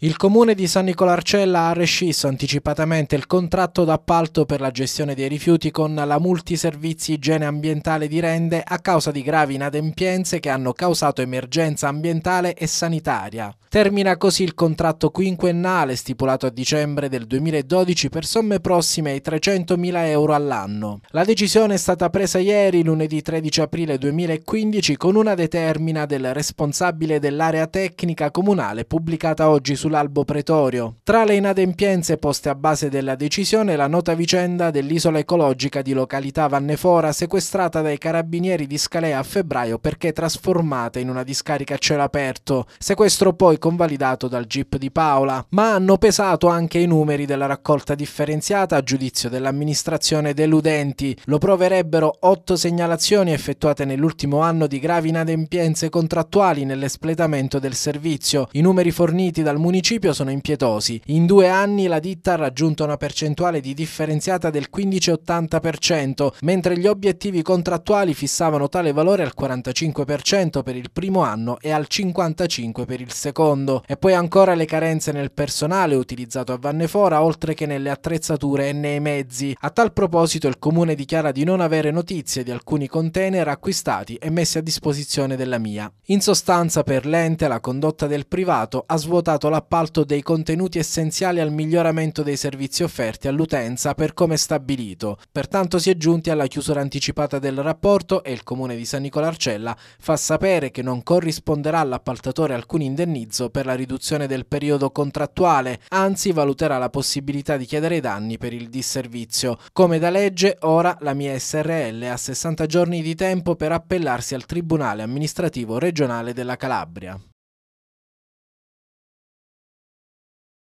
Il comune di San Nicolarcella ha rescisso anticipatamente il contratto d'appalto per la gestione dei rifiuti con la Multiservizi Igiene Ambientale di Rende a causa di gravi inadempienze che hanno causato emergenza ambientale e sanitaria. Termina così il contratto quinquennale stipulato a dicembre del 2012 per somme prossime ai 300.000 euro all'anno. La decisione è stata presa ieri, lunedì 13 aprile 2015, con una determina del responsabile dell'area tecnica comunale pubblicata oggi su sull'albo pretorio. Tra le inadempienze poste a base della decisione la nota vicenda dell'isola ecologica di località Vannefora sequestrata dai carabinieri di Scalea a febbraio perché trasformata in una discarica a cielo aperto, sequestro poi convalidato dal GIP di Paola, ma hanno pesato anche i numeri della raccolta differenziata a giudizio dell'amministrazione deludenti. Lo proverebbero otto segnalazioni effettuate nell'ultimo anno di gravi inadempienze contrattuali nell'espletamento del servizio. I numeri forniti dal municipio municipio sono impietosi. In due anni la ditta ha raggiunto una percentuale di differenziata del 15-80%, mentre gli obiettivi contrattuali fissavano tale valore al 45% per il primo anno e al 55% per il secondo. E poi ancora le carenze nel personale utilizzato a Vannefora, oltre che nelle attrezzature e nei mezzi. A tal proposito il comune dichiara di non avere notizie di alcuni container acquistati e messi a disposizione della MIA. In sostanza per l'ente la condotta del privato ha svuotato la appalto dei contenuti essenziali al miglioramento dei servizi offerti all'utenza per come stabilito. Pertanto si è giunti alla chiusura anticipata del rapporto e il comune di San Nicola Arcella fa sapere che non corrisponderà all'appaltatore alcun indennizzo per la riduzione del periodo contrattuale, anzi valuterà la possibilità di chiedere i danni per il disservizio. Come da legge, ora la mia SRL ha 60 giorni di tempo per appellarsi al Tribunale amministrativo regionale della Calabria.